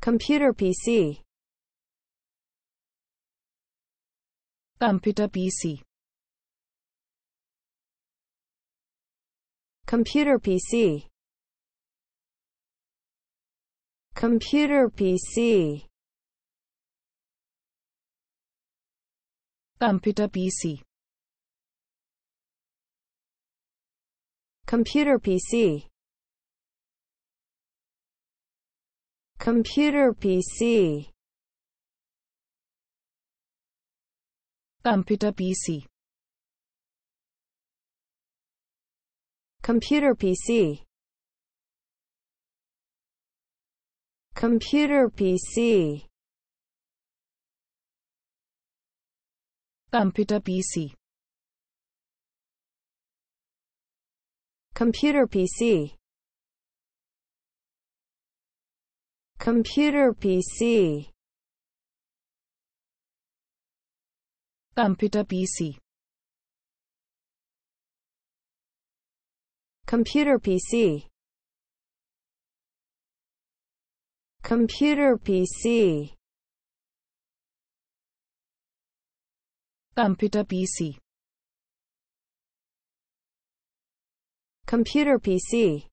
Computer PC Computer PC Computer PC Computer PC Computer PC Computer PC Computer PC Computer PC Computer PC Computer PC Computer PC Computer PC Computer PC Computer PC Computer PC Computer PC Computer PC Computer PC